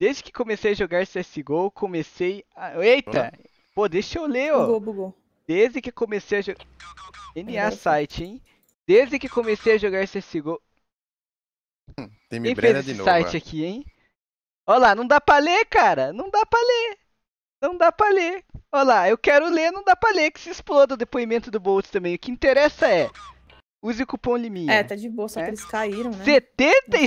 Desde que comecei a jogar CSGO, comecei a... Eita! Olá. Pô, deixa eu ler, ó. Bugou, bugou. Desde que comecei a jogar... NA site, hein? Desde que comecei a jogar CSGO... Hum, tem me Quem fez esse novo, site aqui, hein? Olha lá, não dá pra ler, cara. Não dá pra ler. Não dá pra ler. Olha lá, eu quero ler, não dá pra ler. Que se exploda o depoimento do Bolt também. O que interessa é... Use o cupom Liminha. É, tá de boa, só é. que eles caíram, né? 70